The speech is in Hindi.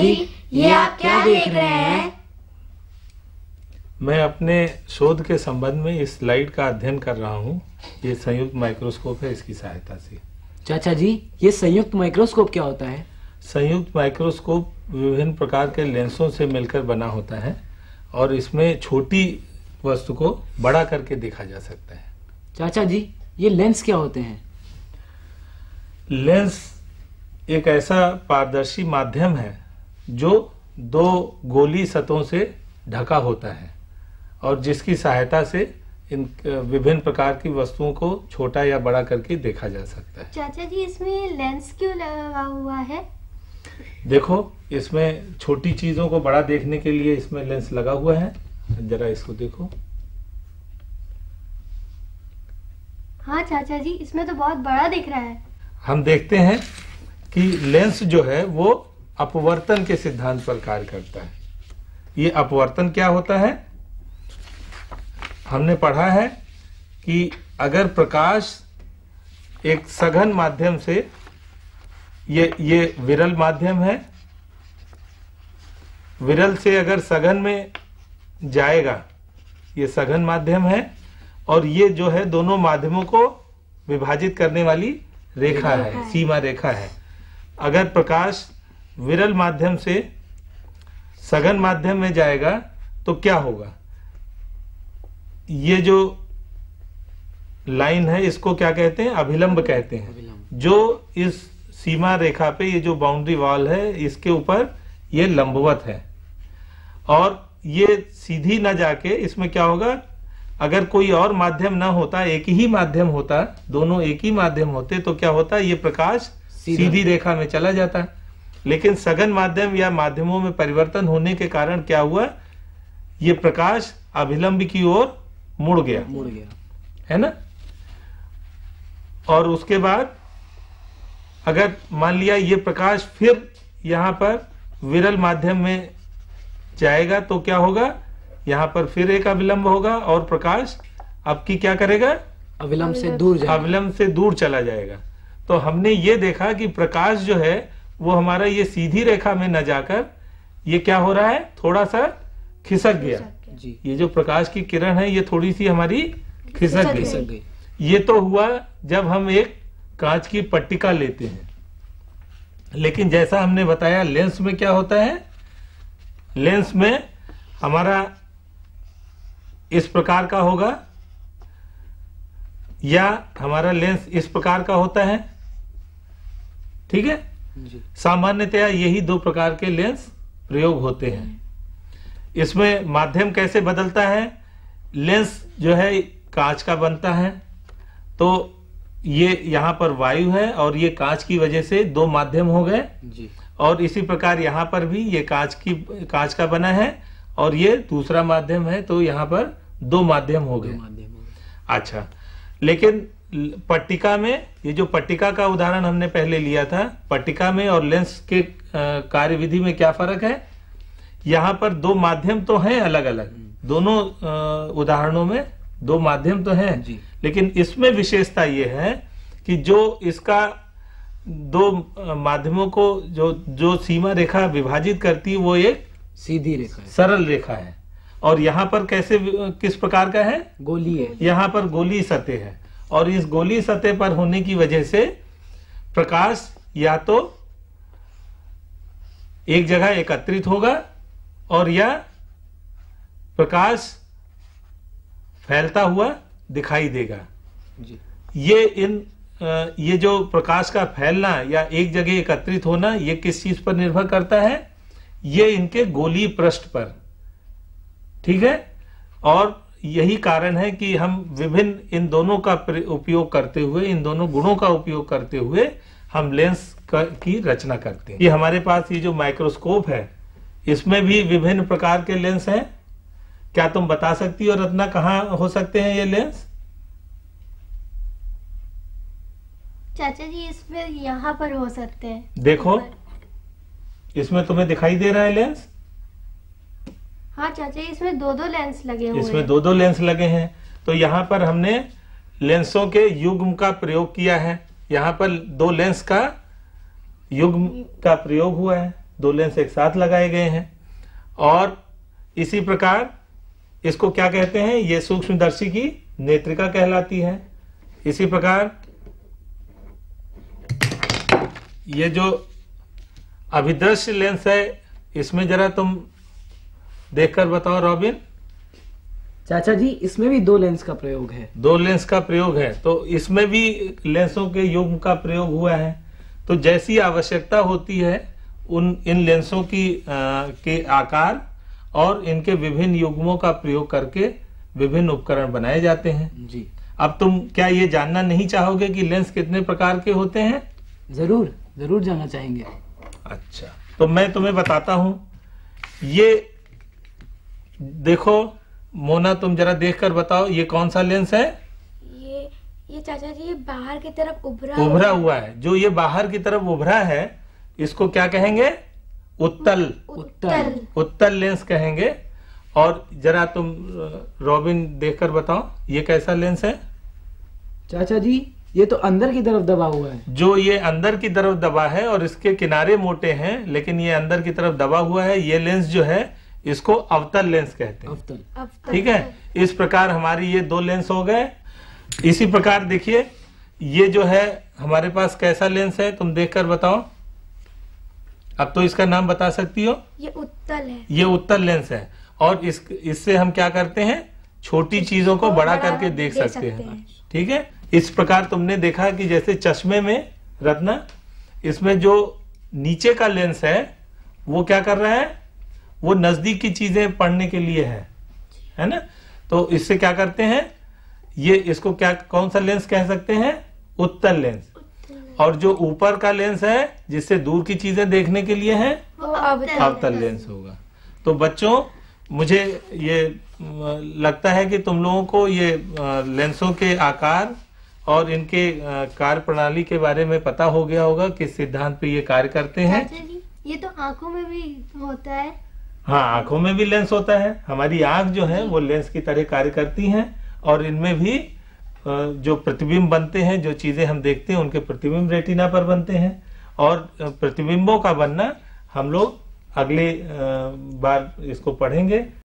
जी ये आप क्या देख रहे हैं मैं अपने शोध के संबंध में इस स्लाइड का अध्ययन कर रहा हूँ ये संयुक्त माइक्रोस्कोप है इसकी सहायता से चाचा जी ये संयुक्त माइक्रोस्कोप क्या होता है संयुक्त माइक्रोस्कोप विभिन्न प्रकार के लेंसों से मिलकर बना होता है और इसमें छोटी वस्तु को बड़ा करके देखा जा सकता है चाचा जी ये लेंस क्या होते हैं लेंस एक ऐसा पारदर्शी माध्यम है जो दो गोली सतों से ढका होता है और जिसकी सहायता से इन विभिन्न प्रकार की वस्तुओं को छोटा या बड़ा करके देखा जा सकता है चाचा जी इसमें लेंस क्यों लगा हुआ है देखो इसमें छोटी चीजों को बड़ा देखने के लिए इसमें लेंस लगा हुआ है जरा इसको देखो हाँ चाचा जी इसमें तो बहुत बड़ा दिख रहा है हम देखते हैं कि लेंस जो है वो अपवर्तन के सिद्धांत पर कार्य करता है ये अपवर्तन क्या होता है हमने पढ़ा है कि अगर प्रकाश एक सघन माध्यम से ये ये विरल माध्यम है विरल से अगर सघन में जाएगा ये सघन माध्यम है और ये जो है दोनों माध्यमों को विभाजित करने वाली रेखा है सीमा रेखा है अगर प्रकाश विरल माध्यम से सघन माध्यम में जाएगा तो क्या होगा ये जो लाइन है इसको क्या कहते हैं अभिलंब कहते हैं जो इस सीमा रेखा पे ये जो बाउंड्री वॉल है इसके ऊपर ये लंबवत है और ये सीधी ना जाके इसमें क्या होगा अगर कोई और माध्यम ना होता एक ही माध्यम होता दोनों एक ही माध्यम होते तो क्या होता ये प्रकाश सीधी रेखा में चला जाता है लेकिन सघन माध्यम या माध्यमों में परिवर्तन होने के कारण क्या हुआ ये प्रकाश अभिलंब की ओर मुड़ गया मुड़ गया है ना और उसके बाद अगर मान लिया ये प्रकाश फिर यहां पर विरल माध्यम में जाएगा तो क्या होगा यहां पर फिर एक अविलंब होगा और प्रकाश अब की क्या करेगा अविलंब से दूर अविलंब से दूर चला जाएगा तो हमने ये देखा कि प्रकाश जो है वो हमारा ये सीधी रेखा में न जाकर ये क्या हो रहा है थोड़ा सा खिसक गया जी ये जो प्रकाश की किरण है ये थोड़ी सी हमारी खिसक गई ये तो हुआ जब हम एक कांच की पट्टिका लेते हैं लेकिन जैसा हमने बताया लेंस में क्या होता है लेंस में हमारा इस प्रकार का होगा या हमारा लेंस इस प्रकार का होता है ठीक है सामान्यतया यही दो प्रकार के लेंस प्रयोग होते हैं इसमें माध्यम कैसे बदलता है लेंस जो है कांच का बनता है तो ये यहाँ पर वायु है और ये कांच की वजह से दो माध्यम हो गए और इसी प्रकार यहाँ पर भी ये कांच की कांच का बना है और ये दूसरा माध्यम है तो यहाँ पर दो माध्यम हो गए अच्छा लेकिन पट्टिका में ये जो पट्टिका का उदाहरण हमने पहले लिया था पट्टिका में और लेंस के कार्यविधि में क्या फर्क है यहाँ पर दो माध्यम तो हैं अलग अलग दोनों उदाहरणों में दो माध्यम तो हैं लेकिन इसमें विशेषता ये है कि जो इसका दो माध्यमों को जो जो सीमा रेखा विभाजित करती है वो एक सीधी रेखा सरल रेखा है और यहाँ पर कैसे किस प्रकार का है गोली है यहाँ पर गोली सतह है और इस गोली सतह पर होने की वजह से प्रकाश या तो एक जगह एकत्रित होगा और या प्रकाश फैलता हुआ दिखाई देगा जी ये इन ये जो प्रकाश का फैलना या एक जगह एकत्रित होना ये किस चीज पर निर्भर करता है ये इनके गोली पृष्ठ पर ठीक है और यही कारण है कि हम विभिन्न इन दोनों का उपयोग करते हुए इन दोनों गुणों का उपयोग करते हुए हम लेंस की रचना करते हैं ये हमारे पास ये जो माइक्रोस्कोप है इसमें भी विभिन्न प्रकार के लेंस हैं क्या तुम बता सकती हो रत्ना कहाँ हो सकते हैं ये लेंस चाचा जी इसमें यहाँ पर हो सकते हैं देखो हाँ। इसमें तुम्हें दिखाई दे रहा है लेंस हाँ चाचा इसमें दो दो लेंस लगे हैं इसमें दो दो लेंस लगे हैं तो यहाँ पर हमने लेंसों के युग्म का प्रयोग किया है यहाँ पर दो लेंस का युग्म का प्रयोग हुआ है दो लेंस एक साथ लगाए गए हैं और इसी प्रकार इसको क्या कहते हैं ये सूक्ष्मदर्शी की नेत्रिका कहलाती है इसी प्रकार ये जो अभिदृश्य लेंस है इसमें जरा तुम देखकर बताओ रॉबिन चाचा जी इसमें भी दो लेंस का प्रयोग है दो लेंस का प्रयोग है तो इसमें भी लेंसों के युग का प्रयोग हुआ है तो जैसी आवश्यकता होती है उन इन लेंसों की आ, के आकार और इनके विभिन्न युग्मों का प्रयोग करके विभिन्न उपकरण बनाए जाते हैं जी अब तुम क्या ये जानना नहीं चाहोगे कि लेंस कितने प्रकार के होते हैं जरूर जरूर जानना चाहेंगे अच्छा तो मैं तुम्हें बताता हूँ ये देखो मोना तुम जरा देख कर बताओ ये कौन सा लेंस है ये ये चाचा जी ये बाहर की तरफ उभरा उभरा हुआ है जो ये बाहर की तरफ उभरा है इसको क्या कहेंगे उत्तल उत्तल उत्तल लेंस कहेंगे और जरा तुम रॉबिन देखकर बताओ ये कैसा लेंस है चाचा जी ये तो अंदर की तरफ दबा हुआ है जो ये अंदर की तरफ दबा है और इसके किनारे मोटे हैं लेकिन ये अंदर की तरफ दबा हुआ है ये लेंस जो है इसको अवतल लेंस कहते हैं अवतल ठीक है इस प्रकार हमारी ये दो लेंस हो गए इसी प्रकार देखिए ये जो है हमारे पास कैसा लेंस है तुम देखकर बताओ अब तो इसका नाम बता सकती हो ये उत्तल है ये उत्तल लेंस है और इस इससे हम क्या करते हैं छोटी चीजों को बड़ा करके देख, देख सकते हैं ठीक है इस प्रकार तुमने देखा कि जैसे चश्मे में रत्ना इसमें जो नीचे का लेंस है वो क्या कर रहा है वो नजदीक की चीजें पढ़ने के लिए है है ना तो इससे क्या करते हैं ये इसको क्या कौन सा लेंस कह सकते हैं उत्तर लेंस और जो ऊपर का लेंस है जिससे दूर की चीजें देखने के लिए है अवतल लेंस होगा तो बच्चों मुझे ये लगता है कि तुम लोगों को ये लेंसों के आकार और इनके कार्य प्रणाली के बारे में पता हो गया होगा किस सिद्धांत पे ये कार्य करते हैं ये तो आंखों में भी होता है हाँ आंखों में भी लेंस होता है हमारी आंख जो है वो लेंस की तरह कार्य करती हैं और इनमें भी जो प्रतिबिंब बनते हैं जो चीजें हम देखते हैं उनके प्रतिबिंब रेटिना पर बनते हैं और प्रतिबिंबों का बनना हम लोग अगले बार इसको पढ़ेंगे